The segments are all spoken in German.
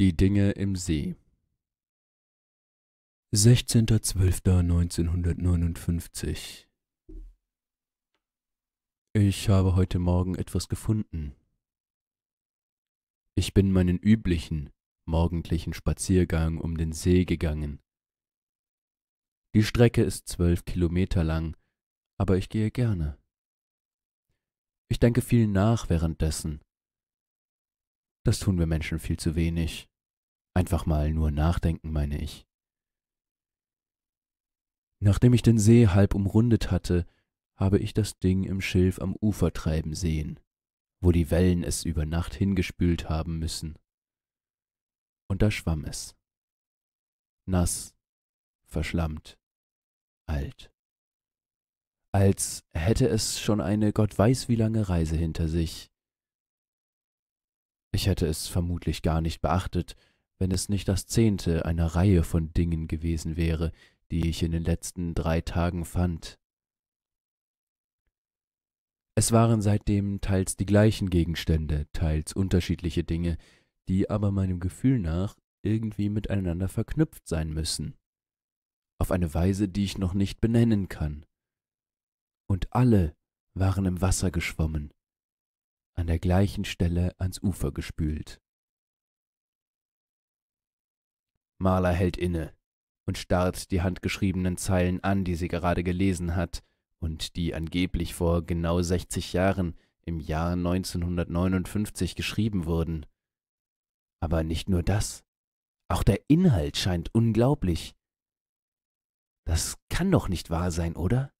Die Dinge im See 16.12.1959 Ich habe heute Morgen etwas gefunden. Ich bin meinen üblichen, morgendlichen Spaziergang um den See gegangen. Die Strecke ist zwölf Kilometer lang, aber ich gehe gerne. Ich denke viel nach währenddessen. Das tun wir Menschen viel zu wenig. Einfach mal nur nachdenken, meine ich. Nachdem ich den See halb umrundet hatte, habe ich das Ding im Schilf am Ufer treiben sehen, wo die Wellen es über Nacht hingespült haben müssen. Und da schwamm es. Nass, verschlammt, alt. Als hätte es schon eine Gott weiß wie lange Reise hinter sich. Ich hätte es vermutlich gar nicht beachtet, wenn es nicht das zehnte einer Reihe von Dingen gewesen wäre, die ich in den letzten drei Tagen fand. Es waren seitdem teils die gleichen Gegenstände, teils unterschiedliche Dinge, die aber meinem Gefühl nach irgendwie miteinander verknüpft sein müssen, auf eine Weise, die ich noch nicht benennen kann. Und alle waren im Wasser geschwommen, an der gleichen Stelle ans Ufer gespült. Marla hält inne und starrt die handgeschriebenen Zeilen an, die sie gerade gelesen hat und die angeblich vor genau 60 Jahren im Jahr 1959 geschrieben wurden. Aber nicht nur das, auch der Inhalt scheint unglaublich. Das kann doch nicht wahr sein, oder?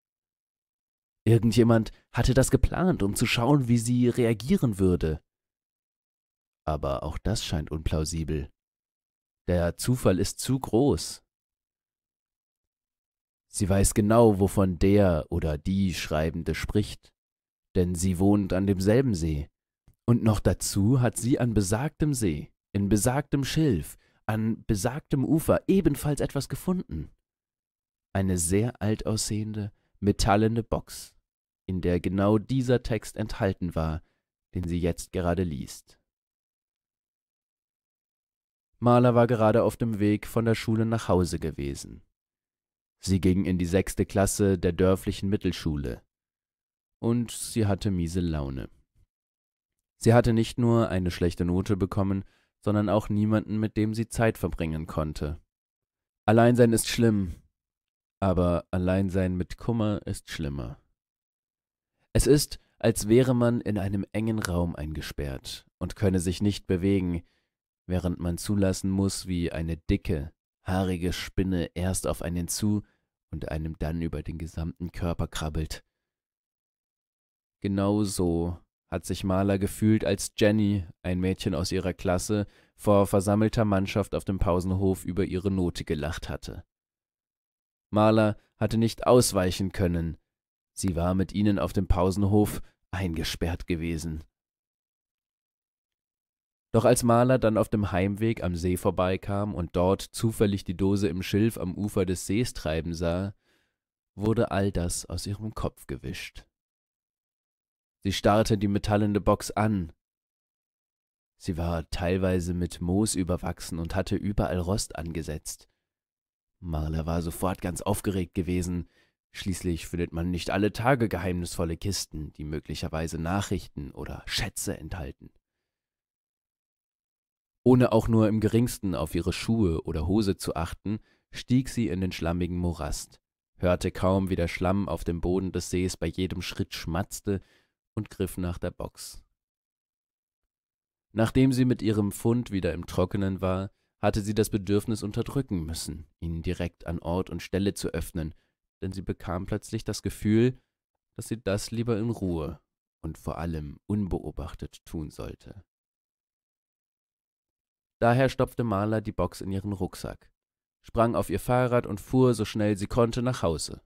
Irgendjemand hatte das geplant, um zu schauen, wie sie reagieren würde. Aber auch das scheint unplausibel. Der Zufall ist zu groß. Sie weiß genau, wovon der oder die Schreibende spricht, denn sie wohnt an demselben See. Und noch dazu hat sie an besagtem See, in besagtem Schilf, an besagtem Ufer ebenfalls etwas gefunden. Eine sehr alt aussehende, metallene Box, in der genau dieser Text enthalten war, den sie jetzt gerade liest. Maler war gerade auf dem Weg von der Schule nach Hause gewesen. Sie ging in die sechste Klasse der dörflichen Mittelschule. Und sie hatte miese Laune. Sie hatte nicht nur eine schlechte Note bekommen, sondern auch niemanden, mit dem sie Zeit verbringen konnte. Alleinsein ist schlimm, aber Alleinsein mit Kummer ist schlimmer. Es ist, als wäre man in einem engen Raum eingesperrt und könne sich nicht bewegen, während man zulassen muss, wie eine dicke, haarige Spinne erst auf einen zu und einem dann über den gesamten Körper krabbelt. Genauso hat sich Maler gefühlt, als Jenny, ein Mädchen aus ihrer Klasse, vor versammelter Mannschaft auf dem Pausenhof über ihre Note gelacht hatte. Maler hatte nicht ausweichen können. Sie war mit ihnen auf dem Pausenhof eingesperrt gewesen. Doch als Maler dann auf dem Heimweg am See vorbeikam und dort zufällig die Dose im Schilf am Ufer des Sees treiben sah, wurde all das aus ihrem Kopf gewischt. Sie starrte die metallende Box an. Sie war teilweise mit Moos überwachsen und hatte überall Rost angesetzt. Marla war sofort ganz aufgeregt gewesen. Schließlich findet man nicht alle Tage geheimnisvolle Kisten, die möglicherweise Nachrichten oder Schätze enthalten. Ohne auch nur im geringsten auf ihre Schuhe oder Hose zu achten, stieg sie in den schlammigen Morast, hörte kaum, wie der Schlamm auf dem Boden des Sees bei jedem Schritt schmatzte, und griff nach der Box. Nachdem sie mit ihrem Fund wieder im Trockenen war, hatte sie das Bedürfnis unterdrücken müssen, ihn direkt an Ort und Stelle zu öffnen, denn sie bekam plötzlich das Gefühl, dass sie das lieber in Ruhe und vor allem unbeobachtet tun sollte. Daher stopfte Marla die Box in ihren Rucksack, sprang auf ihr Fahrrad und fuhr so schnell sie konnte nach Hause.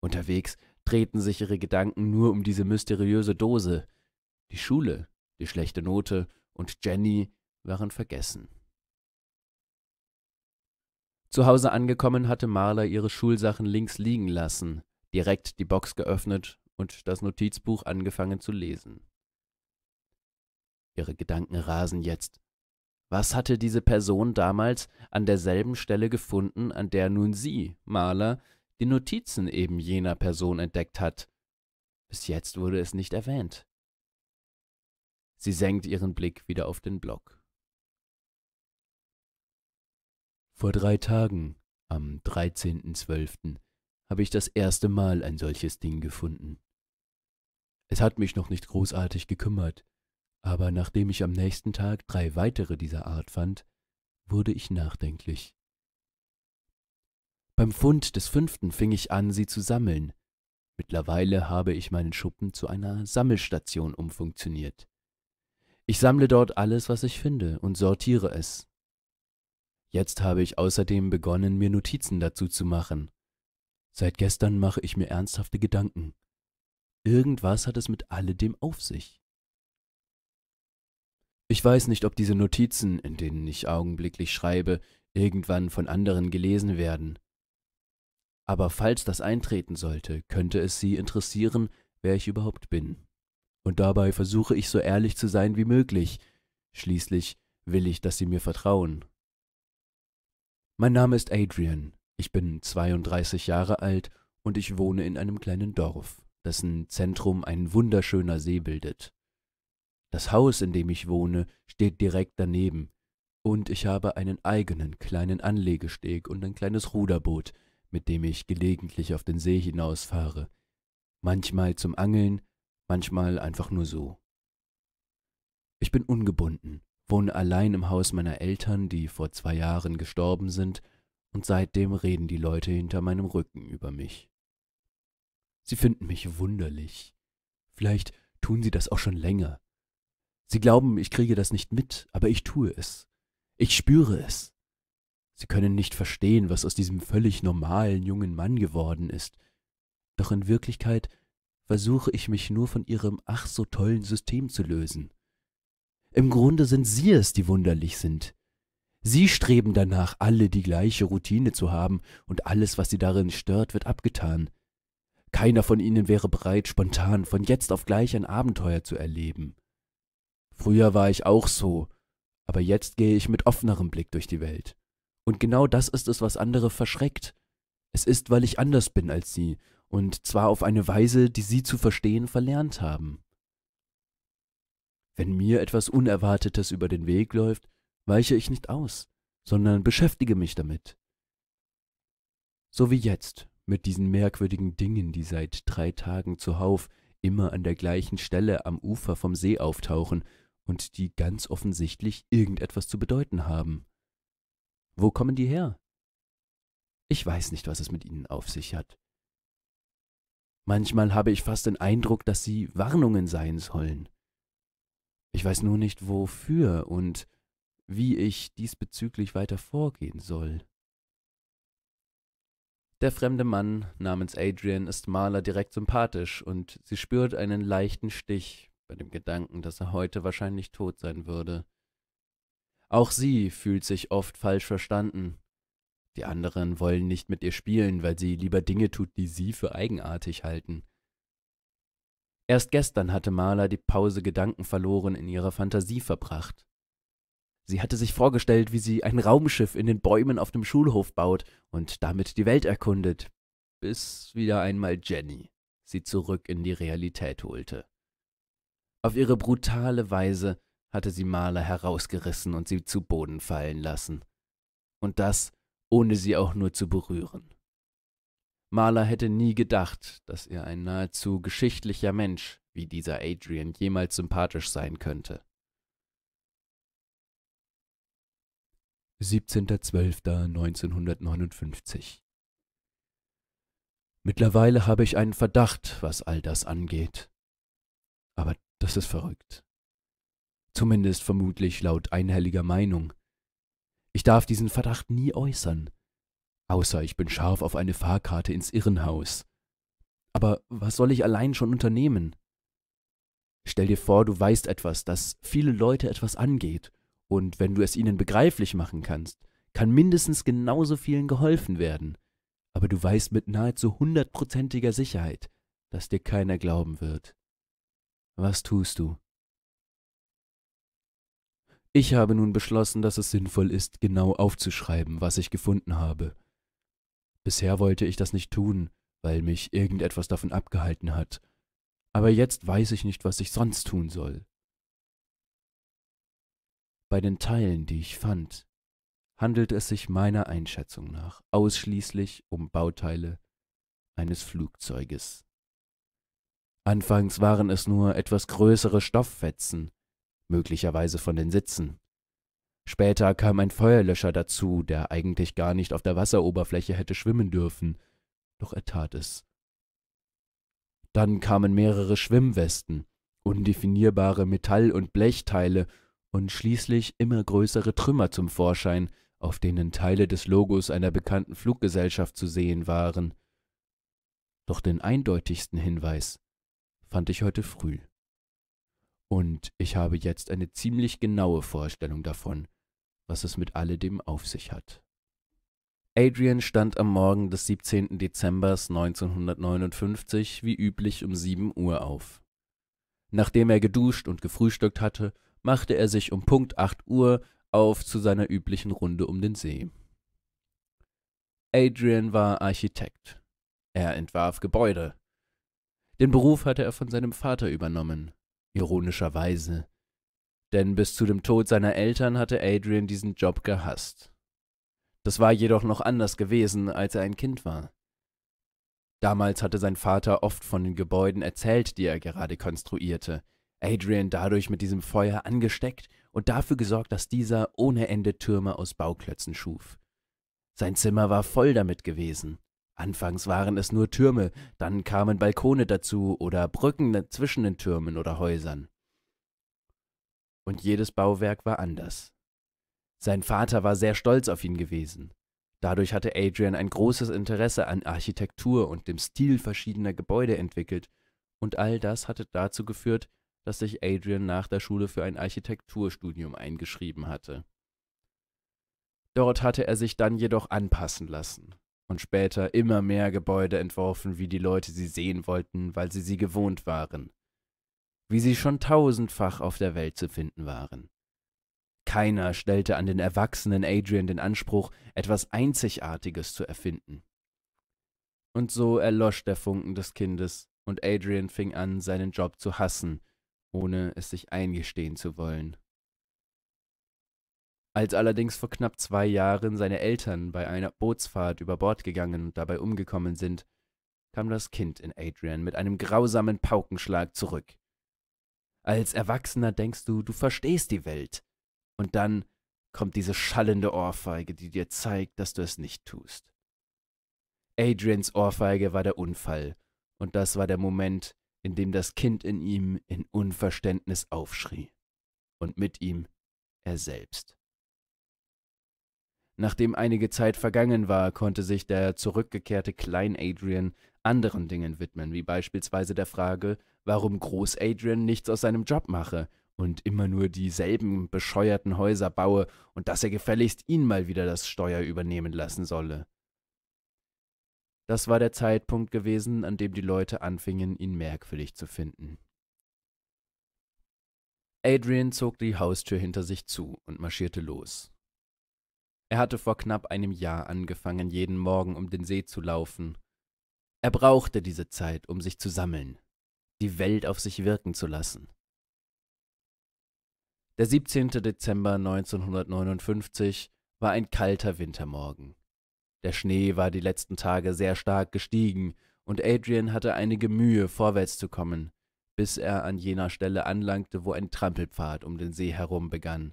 Unterwegs drehten sich ihre Gedanken nur um diese mysteriöse Dose. Die Schule, die schlechte Note und Jenny waren vergessen. Zu Hause angekommen hatte Marla ihre Schulsachen links liegen lassen, direkt die Box geöffnet und das Notizbuch angefangen zu lesen. Ihre Gedanken rasen jetzt was hatte diese Person damals an derselben Stelle gefunden, an der nun sie, Maler, die Notizen eben jener Person entdeckt hat? Bis jetzt wurde es nicht erwähnt. Sie senkt ihren Blick wieder auf den Block. Vor drei Tagen, am 13.12., habe ich das erste Mal ein solches Ding gefunden. Es hat mich noch nicht großartig gekümmert, aber nachdem ich am nächsten Tag drei weitere dieser Art fand, wurde ich nachdenklich. Beim Fund des fünften fing ich an, sie zu sammeln. Mittlerweile habe ich meinen Schuppen zu einer Sammelstation umfunktioniert. Ich sammle dort alles, was ich finde, und sortiere es. Jetzt habe ich außerdem begonnen, mir Notizen dazu zu machen. Seit gestern mache ich mir ernsthafte Gedanken. Irgendwas hat es mit alledem auf sich. Ich weiß nicht, ob diese Notizen, in denen ich augenblicklich schreibe, irgendwann von anderen gelesen werden. Aber falls das eintreten sollte, könnte es sie interessieren, wer ich überhaupt bin. Und dabei versuche ich so ehrlich zu sein wie möglich. Schließlich will ich, dass sie mir vertrauen. Mein Name ist Adrian, ich bin 32 Jahre alt und ich wohne in einem kleinen Dorf, dessen Zentrum ein wunderschöner See bildet. Das Haus, in dem ich wohne, steht direkt daneben. Und ich habe einen eigenen kleinen Anlegesteg und ein kleines Ruderboot, mit dem ich gelegentlich auf den See hinausfahre. Manchmal zum Angeln, manchmal einfach nur so. Ich bin ungebunden, wohne allein im Haus meiner Eltern, die vor zwei Jahren gestorben sind, und seitdem reden die Leute hinter meinem Rücken über mich. Sie finden mich wunderlich. Vielleicht tun sie das auch schon länger. Sie glauben, ich kriege das nicht mit, aber ich tue es. Ich spüre es. Sie können nicht verstehen, was aus diesem völlig normalen jungen Mann geworden ist. Doch in Wirklichkeit versuche ich mich nur von ihrem ach so tollen System zu lösen. Im Grunde sind sie es, die wunderlich sind. Sie streben danach, alle die gleiche Routine zu haben, und alles, was sie darin stört, wird abgetan. Keiner von ihnen wäre bereit, spontan von jetzt auf gleich ein Abenteuer zu erleben. Früher war ich auch so, aber jetzt gehe ich mit offenerem Blick durch die Welt. Und genau das ist es, was andere verschreckt. Es ist, weil ich anders bin als sie, und zwar auf eine Weise, die sie zu verstehen verlernt haben. Wenn mir etwas Unerwartetes über den Weg läuft, weiche ich nicht aus, sondern beschäftige mich damit. So wie jetzt, mit diesen merkwürdigen Dingen, die seit drei Tagen zuhauf immer an der gleichen Stelle am Ufer vom See auftauchen und die ganz offensichtlich irgendetwas zu bedeuten haben. Wo kommen die her? Ich weiß nicht, was es mit ihnen auf sich hat. Manchmal habe ich fast den Eindruck, dass sie Warnungen sein sollen. Ich weiß nur nicht wofür und wie ich diesbezüglich weiter vorgehen soll. Der fremde Mann namens Adrian ist Marla direkt sympathisch und sie spürt einen leichten Stich bei dem Gedanken, dass er heute wahrscheinlich tot sein würde. Auch sie fühlt sich oft falsch verstanden. Die anderen wollen nicht mit ihr spielen, weil sie lieber Dinge tut, die sie für eigenartig halten. Erst gestern hatte Marla die Pause Gedanken verloren in ihrer Fantasie verbracht. Sie hatte sich vorgestellt, wie sie ein Raumschiff in den Bäumen auf dem Schulhof baut und damit die Welt erkundet, bis wieder einmal Jenny sie zurück in die Realität holte. Auf ihre brutale Weise hatte sie Marla herausgerissen und sie zu Boden fallen lassen. Und das, ohne sie auch nur zu berühren. Marla hätte nie gedacht, dass ihr ein nahezu geschichtlicher Mensch wie dieser Adrian jemals sympathisch sein könnte. 17.12.1959 Mittlerweile habe ich einen Verdacht, was all das angeht. Aber das ist verrückt. Zumindest vermutlich laut einhelliger Meinung. Ich darf diesen Verdacht nie äußern, außer ich bin scharf auf eine Fahrkarte ins Irrenhaus. Aber was soll ich allein schon unternehmen? Stell dir vor, du weißt etwas, das viele Leute etwas angeht, und wenn du es ihnen begreiflich machen kannst, kann mindestens genauso vielen geholfen werden. Aber du weißt mit nahezu hundertprozentiger Sicherheit, dass dir keiner glauben wird. Was tust du? Ich habe nun beschlossen, dass es sinnvoll ist, genau aufzuschreiben, was ich gefunden habe. Bisher wollte ich das nicht tun, weil mich irgendetwas davon abgehalten hat, aber jetzt weiß ich nicht, was ich sonst tun soll. Bei den Teilen, die ich fand, handelt es sich meiner Einschätzung nach ausschließlich um Bauteile eines Flugzeuges. Anfangs waren es nur etwas größere Stofffetzen, möglicherweise von den Sitzen. Später kam ein Feuerlöscher dazu, der eigentlich gar nicht auf der Wasseroberfläche hätte schwimmen dürfen, doch er tat es. Dann kamen mehrere Schwimmwesten, undefinierbare Metall- und Blechteile und schließlich immer größere Trümmer zum Vorschein, auf denen Teile des Logos einer bekannten Fluggesellschaft zu sehen waren. Doch den eindeutigsten Hinweis fand ich heute früh. Und ich habe jetzt eine ziemlich genaue Vorstellung davon, was es mit alledem auf sich hat. Adrian stand am Morgen des 17. Dezember 1959 wie üblich um 7 Uhr auf. Nachdem er geduscht und gefrühstückt hatte, machte er sich um Punkt 8 Uhr auf zu seiner üblichen Runde um den See. Adrian war Architekt. Er entwarf Gebäude, den Beruf hatte er von seinem Vater übernommen, ironischerweise. Denn bis zu dem Tod seiner Eltern hatte Adrian diesen Job gehasst. Das war jedoch noch anders gewesen, als er ein Kind war. Damals hatte sein Vater oft von den Gebäuden erzählt, die er gerade konstruierte, Adrian dadurch mit diesem Feuer angesteckt und dafür gesorgt, dass dieser ohne Ende Türme aus Bauklötzen schuf. Sein Zimmer war voll damit gewesen. Anfangs waren es nur Türme, dann kamen Balkone dazu oder Brücken ne, zwischen den Türmen oder Häusern. Und jedes Bauwerk war anders. Sein Vater war sehr stolz auf ihn gewesen. Dadurch hatte Adrian ein großes Interesse an Architektur und dem Stil verschiedener Gebäude entwickelt, und all das hatte dazu geführt, dass sich Adrian nach der Schule für ein Architekturstudium eingeschrieben hatte. Dort hatte er sich dann jedoch anpassen lassen und später immer mehr Gebäude entworfen, wie die Leute sie sehen wollten, weil sie sie gewohnt waren, wie sie schon tausendfach auf der Welt zu finden waren. Keiner stellte an den erwachsenen Adrian den Anspruch, etwas Einzigartiges zu erfinden. Und so erlosch der Funken des Kindes, und Adrian fing an, seinen Job zu hassen, ohne es sich eingestehen zu wollen als allerdings vor knapp zwei Jahren seine Eltern bei einer Bootsfahrt über Bord gegangen und dabei umgekommen sind, kam das Kind in Adrian mit einem grausamen Paukenschlag zurück. Als Erwachsener denkst du, du verstehst die Welt. Und dann kommt diese schallende Ohrfeige, die dir zeigt, dass du es nicht tust. Adrians Ohrfeige war der Unfall, und das war der Moment, in dem das Kind in ihm in Unverständnis aufschrie. Und mit ihm er selbst. Nachdem einige Zeit vergangen war, konnte sich der zurückgekehrte Klein-Adrian anderen Dingen widmen, wie beispielsweise der Frage, warum Groß-Adrian nichts aus seinem Job mache und immer nur dieselben bescheuerten Häuser baue und dass er gefälligst ihn mal wieder das Steuer übernehmen lassen solle. Das war der Zeitpunkt gewesen, an dem die Leute anfingen, ihn merkwürdig zu finden. Adrian zog die Haustür hinter sich zu und marschierte los. Er hatte vor knapp einem Jahr angefangen, jeden Morgen um den See zu laufen. Er brauchte diese Zeit, um sich zu sammeln, die Welt auf sich wirken zu lassen. Der 17. Dezember 1959 war ein kalter Wintermorgen. Der Schnee war die letzten Tage sehr stark gestiegen und Adrian hatte einige Mühe, vorwärts zu kommen, bis er an jener Stelle anlangte, wo ein Trampelpfad um den See herum begann.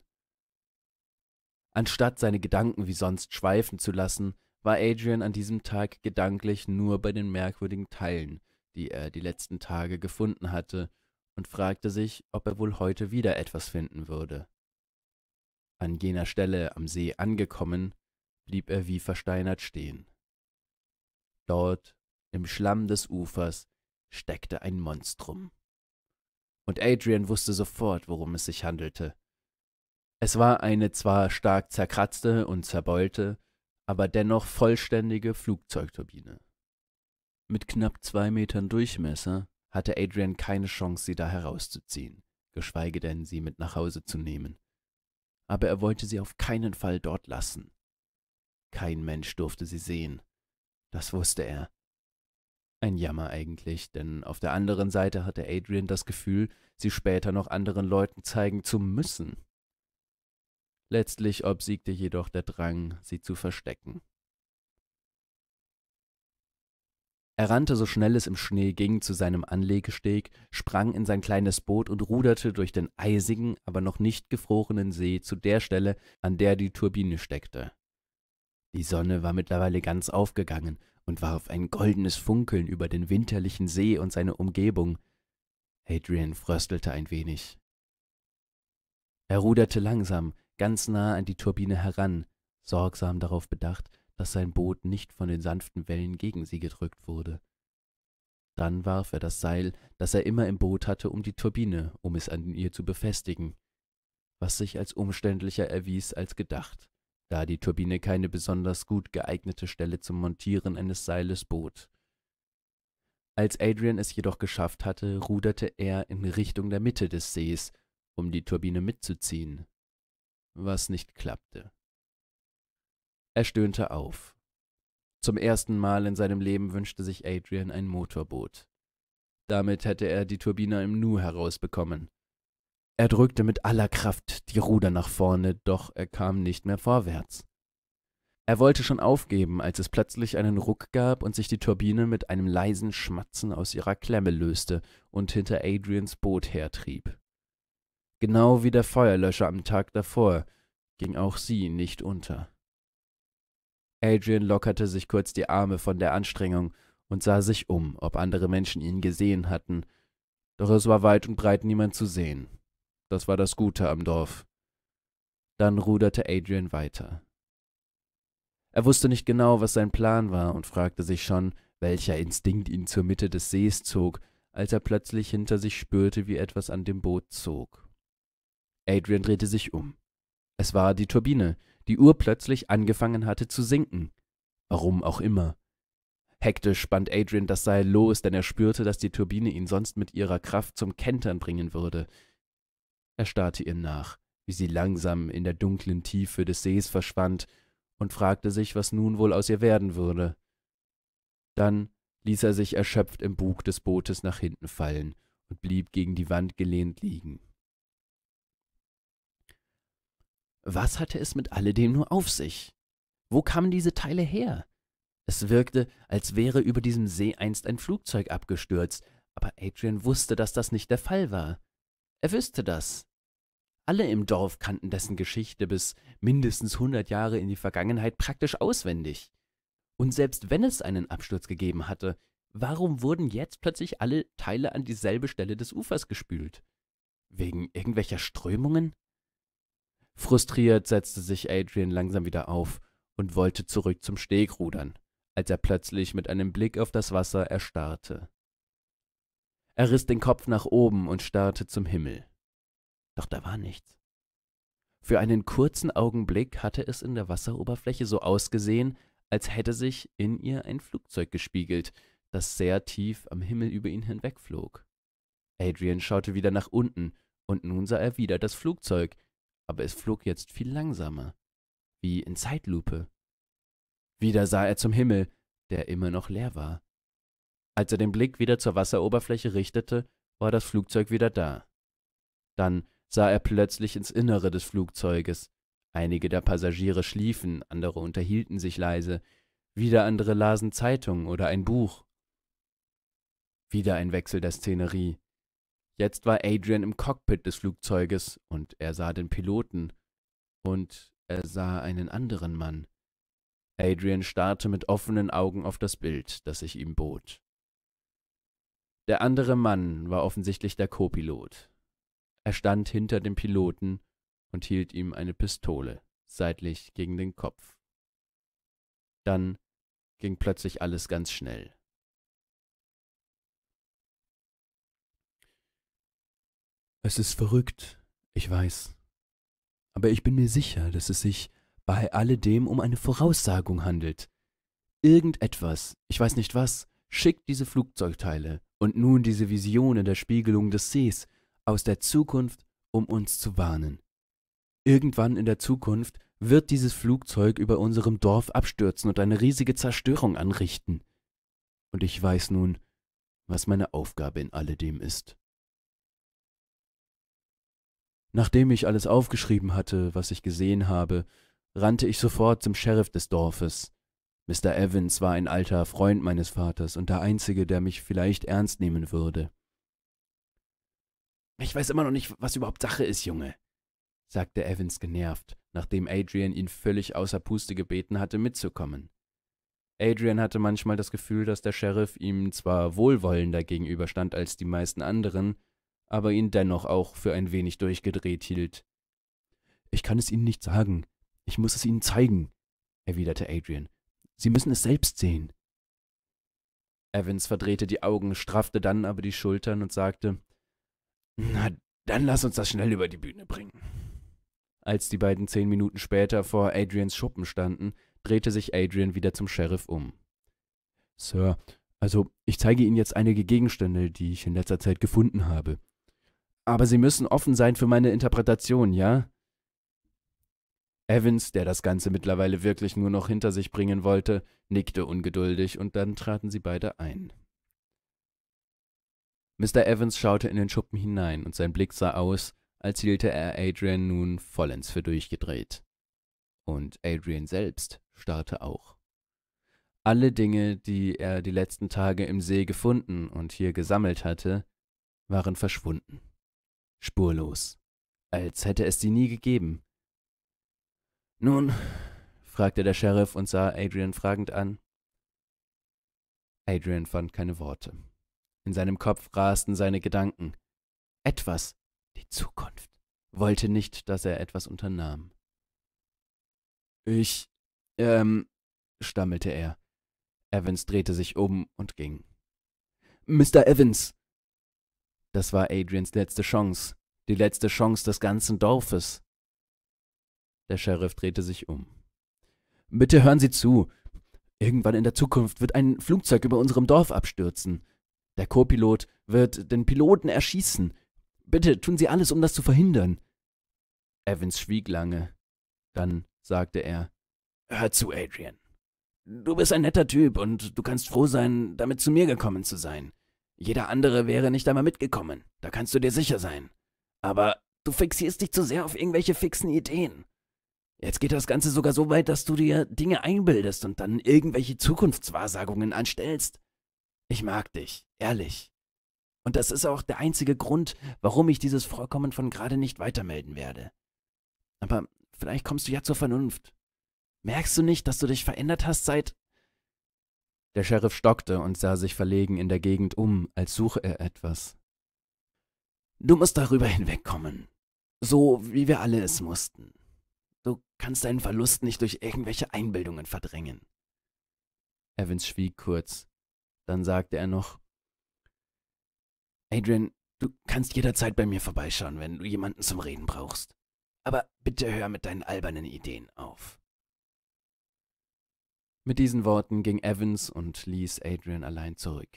Anstatt seine Gedanken wie sonst schweifen zu lassen, war Adrian an diesem Tag gedanklich nur bei den merkwürdigen Teilen, die er die letzten Tage gefunden hatte, und fragte sich, ob er wohl heute wieder etwas finden würde. An jener Stelle am See angekommen, blieb er wie versteinert stehen. Dort, im Schlamm des Ufers, steckte ein Monstrum. Und Adrian wusste sofort, worum es sich handelte. Es war eine zwar stark zerkratzte und zerbeulte, aber dennoch vollständige Flugzeugturbine. Mit knapp zwei Metern Durchmesser hatte Adrian keine Chance, sie da herauszuziehen, geschweige denn sie mit nach Hause zu nehmen. Aber er wollte sie auf keinen Fall dort lassen. Kein Mensch durfte sie sehen. Das wusste er. Ein Jammer eigentlich, denn auf der anderen Seite hatte Adrian das Gefühl, sie später noch anderen Leuten zeigen zu müssen. Letztlich obsiegte jedoch der Drang, sie zu verstecken. Er rannte so schnell es im Schnee ging zu seinem Anlegesteg, sprang in sein kleines Boot und ruderte durch den eisigen, aber noch nicht gefrorenen See zu der Stelle, an der die Turbine steckte. Die Sonne war mittlerweile ganz aufgegangen und warf ein goldenes Funkeln über den winterlichen See und seine Umgebung. Adrian fröstelte ein wenig. Er ruderte langsam, ganz nah an die Turbine heran, sorgsam darauf bedacht, dass sein Boot nicht von den sanften Wellen gegen sie gedrückt wurde. Dann warf er das Seil, das er immer im Boot hatte, um die Turbine, um es an ihr zu befestigen, was sich als umständlicher erwies als gedacht, da die Turbine keine besonders gut geeignete Stelle zum Montieren eines Seiles bot. Als Adrian es jedoch geschafft hatte, ruderte er in Richtung der Mitte des Sees, um die Turbine mitzuziehen was nicht klappte. Er stöhnte auf. Zum ersten Mal in seinem Leben wünschte sich Adrian ein Motorboot. Damit hätte er die Turbine im Nu herausbekommen. Er drückte mit aller Kraft die Ruder nach vorne, doch er kam nicht mehr vorwärts. Er wollte schon aufgeben, als es plötzlich einen Ruck gab und sich die Turbine mit einem leisen Schmatzen aus ihrer Klemme löste und hinter Adrians Boot hertrieb. Genau wie der Feuerlöscher am Tag davor ging auch sie nicht unter. Adrian lockerte sich kurz die Arme von der Anstrengung und sah sich um, ob andere Menschen ihn gesehen hatten, doch es war weit und breit niemand zu sehen. Das war das Gute am Dorf. Dann ruderte Adrian weiter. Er wusste nicht genau, was sein Plan war und fragte sich schon, welcher Instinkt ihn zur Mitte des Sees zog, als er plötzlich hinter sich spürte, wie etwas an dem Boot zog. Adrian drehte sich um. Es war die Turbine, die urplötzlich angefangen hatte zu sinken. Warum auch immer. Hektisch spannt Adrian das Seil los, denn er spürte, dass die Turbine ihn sonst mit ihrer Kraft zum Kentern bringen würde. Er starrte ihr nach, wie sie langsam in der dunklen Tiefe des Sees verschwand, und fragte sich, was nun wohl aus ihr werden würde. Dann ließ er sich erschöpft im Bug des Bootes nach hinten fallen und blieb gegen die Wand gelehnt liegen. Was hatte es mit alledem nur auf sich? Wo kamen diese Teile her? Es wirkte, als wäre über diesem See einst ein Flugzeug abgestürzt, aber Adrian wusste, dass das nicht der Fall war. Er wüsste das. Alle im Dorf kannten dessen Geschichte bis mindestens hundert Jahre in die Vergangenheit praktisch auswendig. Und selbst wenn es einen Absturz gegeben hatte, warum wurden jetzt plötzlich alle Teile an dieselbe Stelle des Ufers gespült? Wegen irgendwelcher Strömungen? Frustriert setzte sich Adrian langsam wieder auf und wollte zurück zum Steg rudern, als er plötzlich mit einem Blick auf das Wasser erstarrte. Er riss den Kopf nach oben und starrte zum Himmel. Doch da war nichts. Für einen kurzen Augenblick hatte es in der Wasseroberfläche so ausgesehen, als hätte sich in ihr ein Flugzeug gespiegelt, das sehr tief am Himmel über ihn hinwegflog. Adrian schaute wieder nach unten, und nun sah er wieder das Flugzeug, aber es flog jetzt viel langsamer, wie in Zeitlupe. Wieder sah er zum Himmel, der immer noch leer war. Als er den Blick wieder zur Wasseroberfläche richtete, war das Flugzeug wieder da. Dann sah er plötzlich ins Innere des Flugzeuges. Einige der Passagiere schliefen, andere unterhielten sich leise, wieder andere lasen Zeitungen oder ein Buch. Wieder ein Wechsel der Szenerie. Jetzt war Adrian im Cockpit des Flugzeuges und er sah den Piloten und er sah einen anderen Mann. Adrian starrte mit offenen Augen auf das Bild, das sich ihm bot. Der andere Mann war offensichtlich der Copilot. Er stand hinter dem Piloten und hielt ihm eine Pistole seitlich gegen den Kopf. Dann ging plötzlich alles ganz schnell. Es ist verrückt, ich weiß. Aber ich bin mir sicher, dass es sich bei alledem um eine Voraussagung handelt. Irgendetwas, ich weiß nicht was, schickt diese Flugzeugteile und nun diese Vision in der Spiegelung des Sees aus der Zukunft, um uns zu warnen. Irgendwann in der Zukunft wird dieses Flugzeug über unserem Dorf abstürzen und eine riesige Zerstörung anrichten. Und ich weiß nun, was meine Aufgabe in alledem ist. Nachdem ich alles aufgeschrieben hatte, was ich gesehen habe, rannte ich sofort zum Sheriff des Dorfes. Mr. Evans war ein alter Freund meines Vaters und der Einzige, der mich vielleicht ernst nehmen würde. Ich weiß immer noch nicht, was überhaupt Sache ist, Junge, sagte Evans genervt, nachdem Adrian ihn völlig außer Puste gebeten hatte, mitzukommen. Adrian hatte manchmal das Gefühl, dass der Sheriff ihm zwar wohlwollender gegenüberstand als die meisten anderen, aber ihn dennoch auch für ein wenig durchgedreht hielt. Ich kann es Ihnen nicht sagen. Ich muss es Ihnen zeigen, erwiderte Adrian. Sie müssen es selbst sehen. Evans verdrehte die Augen, straffte dann aber die Schultern und sagte, Na, dann lass uns das schnell über die Bühne bringen. Als die beiden zehn Minuten später vor Adrians Schuppen standen, drehte sich Adrian wieder zum Sheriff um. Sir, also ich zeige Ihnen jetzt einige Gegenstände, die ich in letzter Zeit gefunden habe aber sie müssen offen sein für meine Interpretation, ja? Evans, der das Ganze mittlerweile wirklich nur noch hinter sich bringen wollte, nickte ungeduldig und dann traten sie beide ein. Mr. Evans schaute in den Schuppen hinein und sein Blick sah aus, als hielte er Adrian nun vollends für durchgedreht. Und Adrian selbst starrte auch. Alle Dinge, die er die letzten Tage im See gefunden und hier gesammelt hatte, waren verschwunden spurlos, als hätte es sie nie gegeben. Nun, fragte der Sheriff und sah Adrian fragend an. Adrian fand keine Worte. In seinem Kopf rasten seine Gedanken. Etwas, die Zukunft, wollte nicht, dass er etwas unternahm. Ich, ähm, stammelte er. Evans drehte sich um und ging. Mr. Evans, das war Adrians letzte Chance, die letzte Chance des ganzen Dorfes. Der Sheriff drehte sich um. Bitte hören Sie zu. Irgendwann in der Zukunft wird ein Flugzeug über unserem Dorf abstürzen. Der Co-Pilot wird den Piloten erschießen. Bitte tun Sie alles, um das zu verhindern. Evans schwieg lange. Dann sagte er, Hör zu, Adrian. Du bist ein netter Typ und du kannst froh sein, damit zu mir gekommen zu sein. Jeder andere wäre nicht einmal mitgekommen, da kannst du dir sicher sein. Aber du fixierst dich zu sehr auf irgendwelche fixen Ideen. Jetzt geht das Ganze sogar so weit, dass du dir Dinge einbildest und dann irgendwelche Zukunftswahrsagungen anstellst. Ich mag dich, ehrlich. Und das ist auch der einzige Grund, warum ich dieses Vorkommen von gerade nicht weitermelden werde. Aber vielleicht kommst du ja zur Vernunft. Merkst du nicht, dass du dich verändert hast seit der Sheriff stockte und sah sich verlegen in der Gegend um, als suche er etwas. Du musst darüber hinwegkommen. So wie wir alle es mussten. Du kannst deinen Verlust nicht durch irgendwelche Einbildungen verdrängen. Evans schwieg kurz. Dann sagte er noch, Adrian, du kannst jederzeit bei mir vorbeischauen, wenn du jemanden zum Reden brauchst. Aber bitte hör mit deinen albernen Ideen auf. Mit diesen Worten ging Evans und ließ Adrian allein zurück.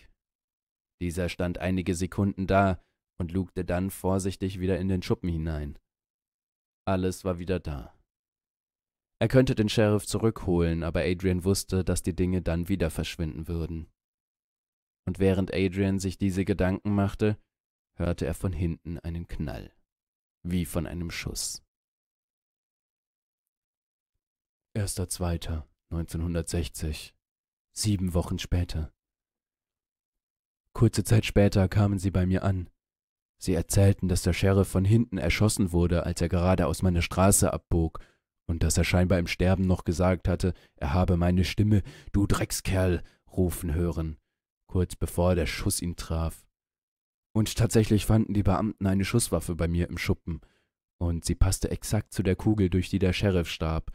Dieser stand einige Sekunden da und lugte dann vorsichtig wieder in den Schuppen hinein. Alles war wieder da. Er könnte den Sheriff zurückholen, aber Adrian wusste, dass die Dinge dann wieder verschwinden würden. Und während Adrian sich diese Gedanken machte, hörte er von hinten einen Knall, wie von einem Schuss. Erster Zweiter, 1960, sieben Wochen später. Kurze Zeit später kamen sie bei mir an. Sie erzählten, dass der Sheriff von hinten erschossen wurde, als er gerade aus meiner Straße abbog, und dass er scheinbar im Sterben noch gesagt hatte, er habe meine Stimme, du Dreckskerl, rufen hören, kurz bevor der Schuss ihn traf. Und tatsächlich fanden die Beamten eine Schusswaffe bei mir im Schuppen, und sie passte exakt zu der Kugel, durch die der Sheriff starb,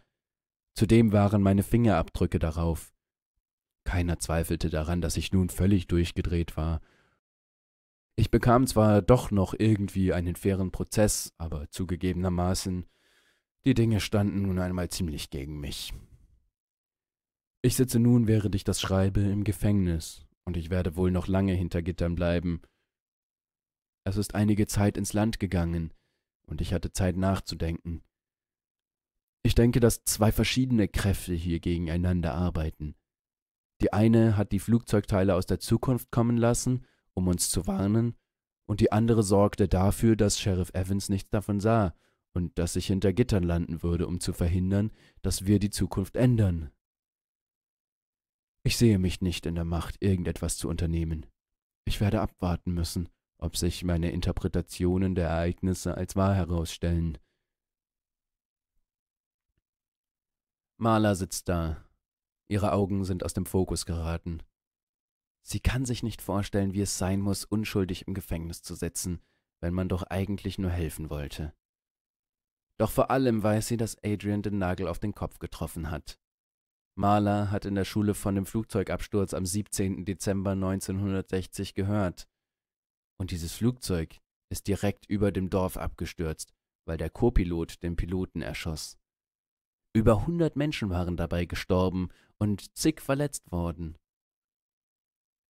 Zudem waren meine Fingerabdrücke darauf. Keiner zweifelte daran, dass ich nun völlig durchgedreht war. Ich bekam zwar doch noch irgendwie einen fairen Prozess, aber zugegebenermaßen, die Dinge standen nun einmal ziemlich gegen mich. Ich sitze nun, während ich das schreibe, im Gefängnis, und ich werde wohl noch lange hinter Gittern bleiben. Es ist einige Zeit ins Land gegangen, und ich hatte Zeit nachzudenken. Ich denke, dass zwei verschiedene Kräfte hier gegeneinander arbeiten. Die eine hat die Flugzeugteile aus der Zukunft kommen lassen, um uns zu warnen, und die andere sorgte dafür, dass Sheriff Evans nichts davon sah und dass ich hinter Gittern landen würde, um zu verhindern, dass wir die Zukunft ändern. Ich sehe mich nicht in der Macht, irgendetwas zu unternehmen. Ich werde abwarten müssen, ob sich meine Interpretationen der Ereignisse als wahr herausstellen. Marla sitzt da. Ihre Augen sind aus dem Fokus geraten. Sie kann sich nicht vorstellen, wie es sein muss, unschuldig im Gefängnis zu sitzen, wenn man doch eigentlich nur helfen wollte. Doch vor allem weiß sie, dass Adrian den Nagel auf den Kopf getroffen hat. Marla hat in der Schule von dem Flugzeugabsturz am 17. Dezember 1960 gehört. Und dieses Flugzeug ist direkt über dem Dorf abgestürzt, weil der Co-Pilot den Piloten erschoss. Über 100 Menschen waren dabei gestorben und zig verletzt worden.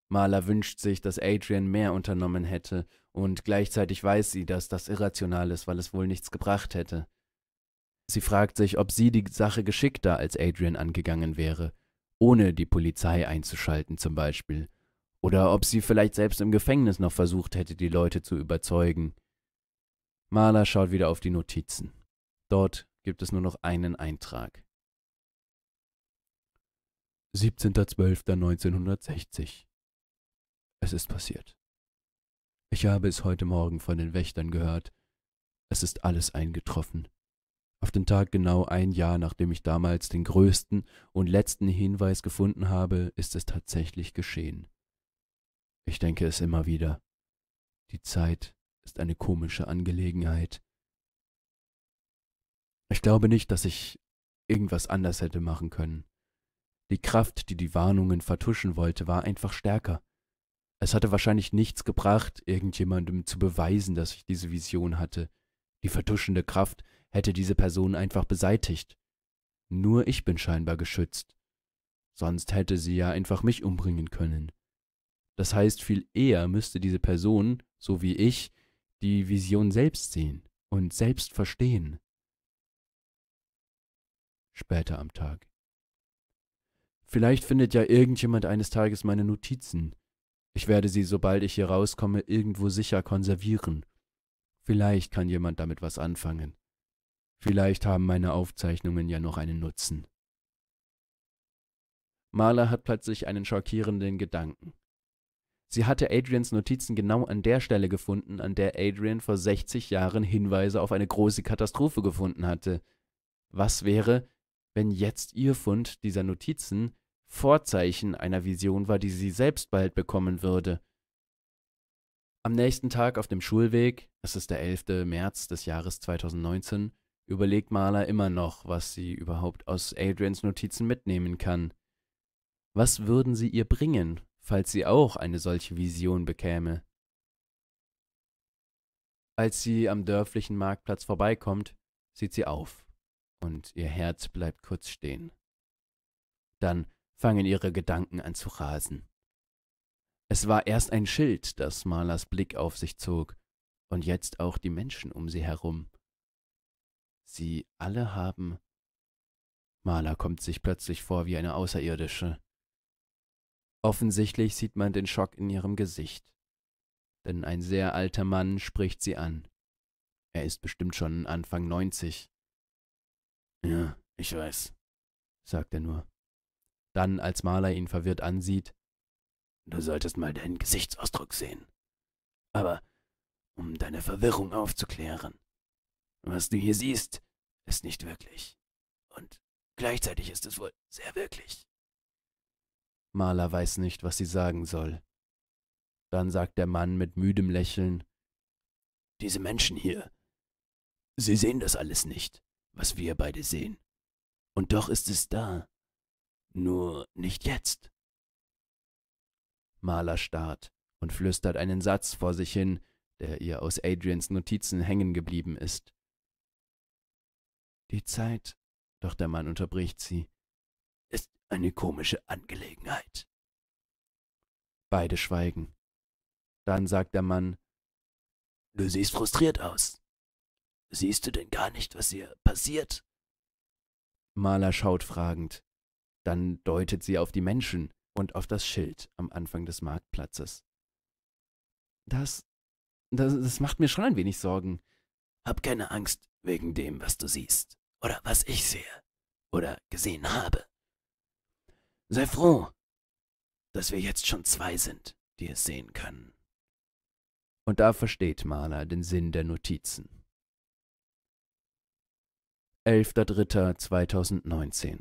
Maler wünscht sich, dass Adrian mehr unternommen hätte, und gleichzeitig weiß sie, dass das irrational ist, weil es wohl nichts gebracht hätte. Sie fragt sich, ob sie die Sache geschickter als Adrian angegangen wäre, ohne die Polizei einzuschalten zum Beispiel, oder ob sie vielleicht selbst im Gefängnis noch versucht hätte, die Leute zu überzeugen. Maler schaut wieder auf die Notizen. Dort gibt es nur noch einen Eintrag. 17.12.1960 Es ist passiert. Ich habe es heute Morgen von den Wächtern gehört. Es ist alles eingetroffen. Auf den Tag genau ein Jahr, nachdem ich damals den größten und letzten Hinweis gefunden habe, ist es tatsächlich geschehen. Ich denke es immer wieder. Die Zeit ist eine komische Angelegenheit. Ich glaube nicht, dass ich irgendwas anders hätte machen können. Die Kraft, die die Warnungen vertuschen wollte, war einfach stärker. Es hatte wahrscheinlich nichts gebracht, irgendjemandem zu beweisen, dass ich diese Vision hatte. Die vertuschende Kraft hätte diese Person einfach beseitigt. Nur ich bin scheinbar geschützt. Sonst hätte sie ja einfach mich umbringen können. Das heißt, viel eher müsste diese Person, so wie ich, die Vision selbst sehen und selbst verstehen später am Tag. Vielleicht findet ja irgendjemand eines Tages meine Notizen. Ich werde sie, sobald ich hier rauskomme, irgendwo sicher konservieren. Vielleicht kann jemand damit was anfangen. Vielleicht haben meine Aufzeichnungen ja noch einen Nutzen. Marla hat plötzlich einen schockierenden Gedanken. Sie hatte Adrians Notizen genau an der Stelle gefunden, an der Adrian vor 60 Jahren Hinweise auf eine große Katastrophe gefunden hatte. Was wäre, wenn jetzt ihr Fund dieser Notizen Vorzeichen einer Vision war, die sie selbst bald bekommen würde. Am nächsten Tag auf dem Schulweg, es ist der 11. März des Jahres 2019, überlegt Marla immer noch, was sie überhaupt aus Adrians Notizen mitnehmen kann. Was würden sie ihr bringen, falls sie auch eine solche Vision bekäme? Als sie am dörflichen Marktplatz vorbeikommt, sieht sie auf und ihr Herz bleibt kurz stehen. Dann fangen ihre Gedanken an zu rasen. Es war erst ein Schild, das Malers Blick auf sich zog, und jetzt auch die Menschen um sie herum. Sie alle haben. Maler kommt sich plötzlich vor wie eine Außerirdische. Offensichtlich sieht man den Schock in ihrem Gesicht, denn ein sehr alter Mann spricht sie an. Er ist bestimmt schon Anfang 90. Ja, ich weiß, sagt er nur. Dann, als Maler ihn verwirrt ansieht, Du solltest mal deinen Gesichtsausdruck sehen. Aber um deine Verwirrung aufzuklären, was du hier siehst, ist nicht wirklich. Und gleichzeitig ist es wohl sehr wirklich. Maler weiß nicht, was sie sagen soll. Dann sagt der Mann mit müdem Lächeln, Diese Menschen hier, sie sehen das alles nicht was wir beide sehen. Und doch ist es da. Nur nicht jetzt. Marla starrt und flüstert einen Satz vor sich hin, der ihr aus Adrians Notizen hängen geblieben ist. Die Zeit, doch der Mann unterbricht sie, ist eine komische Angelegenheit. Beide schweigen. Dann sagt der Mann, Du siehst frustriert aus. Siehst du denn gar nicht, was hier passiert? Maler schaut fragend. Dann deutet sie auf die Menschen und auf das Schild am Anfang des Marktplatzes. Das, das, das macht mir schon ein wenig Sorgen. Hab keine Angst wegen dem, was du siehst, oder was ich sehe, oder gesehen habe. Sei froh, dass wir jetzt schon zwei sind, die es sehen können. Und da versteht Maler den Sinn der Notizen. 11.03.2019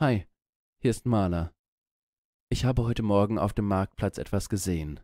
Hi, hier ist Maler. Ich habe heute Morgen auf dem Marktplatz etwas gesehen.